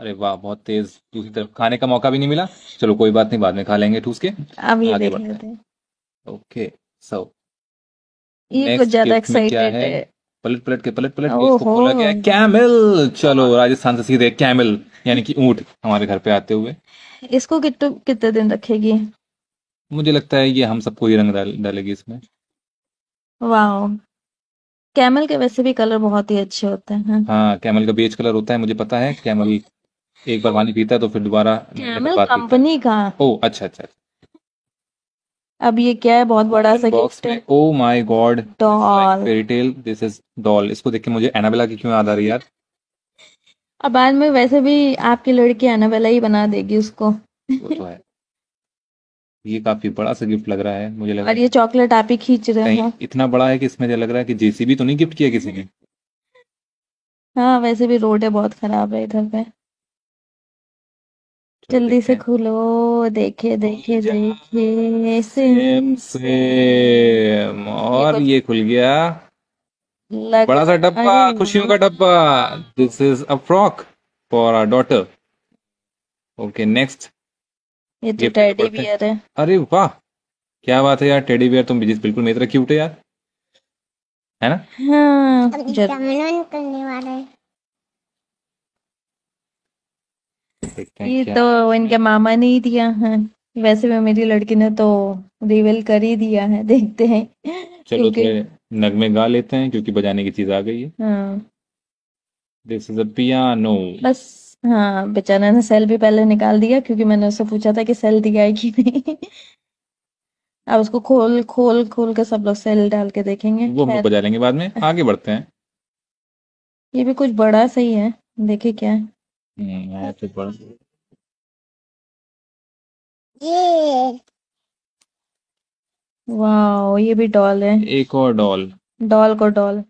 अरे वाह बहुत तेज दूसरी तरफ खाने का मौका भी नहीं मिला चलो कोई बात नहीं बाद में खा लेंगे ठूस के अब ये आगे देख बढ़ते लेते हैं ओके सो ये कुछ ज्यादा एक्साइटेड है? है पलट पलट के पलट पलट के इसको ओहो। गया कैमल चलो राजस्थान से सीधे कैमल यानी कि ऊंट हमारे घर पे आते हुए इसको कितने कितने दिन रखेगी मुझे लगता है ये हम सबको ही रंग डाल डालेगी इसमें वाह कैमल के वैसे भी कलर बहुत ही अच्छे होते हैं हाँ कैमल का बेज कलर होता है मुझे पता है कैमल एक बार पानी पीता है तो फिर दोबारा कंपनी का ओ अच्छा, अच्छा अच्छा अब ये क्या है बहुत बड़ा सा गिफ्ट है oh my god doll fairy tale this is doll इसको देख के मुझे एनाबेला की क्यों याद आ रही यार अब बाद में वैसे भी आपकी लड़की एनाबेला ही बना देगी उसको वो तो है ये काफी बड़ा सा गिफ्ट लग रहा है मुझे लग रहा और ये चॉकलेट आप ही खींच रहे हैं इतना बड़ा है कि इसमें लग रहा है कि जेसीबी तो नहीं गिफ्ट किया किसी ने हाँ वैसे भी रोड है बहुत खराब है इधर पे तो जल्दी से खुलो देखे तो देखे देखे सेम सेम और तो ये खुल गया लग बड़ा सा डब्बा खुशियों का डब्बा this is a frock for our daughter okay next ये तो टेडी बियर है अरे वाह क्या बात है यार टेडी बियर तुम बिजी बिल्कुल मेरी तरह क्यूट है यार है ना हाँ करने वाला है देखते हैं ये क्या तो इनके मामा ने ही दिया है वैसे भी मेरी लड़की ने तो रिवील कर ही दिया है देखते हैं चलो थोड़े तो नगमे गा लेते हैं क्योंकि बजाने की चीज आ गई है हाँ दिस इज अ पियानो बस हाँ बेचारा ने सेल भी पहले निकाल दिया क्योंकि मैंने उससे पूछा था कि सेल दिया है कि नहीं अब उसको खोल खोल खोल के सब लोग सेल डाल के देखेंगे वो हम लोग बजा लेंगे बाद में आगे बढ़ते हैं ये भी कुछ बड़ा सही है देखे क्या है हैप्पी ये वाओ ये भी डॉल है एक और डॉल डॉल को डॉल